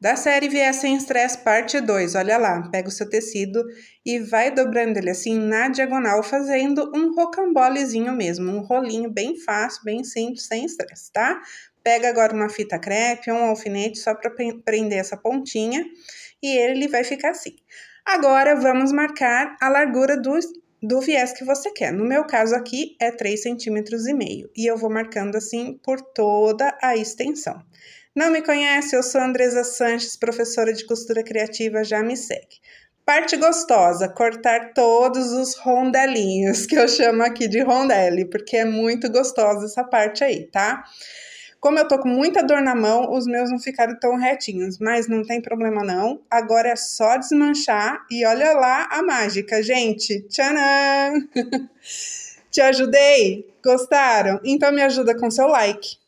da série Viés Sem Estresse, parte 2. Olha lá, pega o seu tecido e vai dobrando ele assim na diagonal, fazendo um rocambolezinho mesmo, um rolinho bem fácil, bem simples, sem estresse, tá? Pega agora uma fita crepe, um alfinete, só para prender essa pontinha, e ele vai ficar assim. Agora, vamos marcar a largura do, do viés que você quer. No meu caso aqui, é 3,5 cm, e eu vou marcando assim por toda a extensão. Não me conhece? Eu sou Andresa Sanches, professora de costura criativa, já me segue. Parte gostosa, cortar todos os rondelinhos, que eu chamo aqui de rondelle, porque é muito gostosa essa parte aí, tá? Como eu tô com muita dor na mão, os meus não ficaram tão retinhos, mas não tem problema não. Agora é só desmanchar e olha lá a mágica, gente. Tchanan! Te ajudei? Gostaram? Então me ajuda com seu like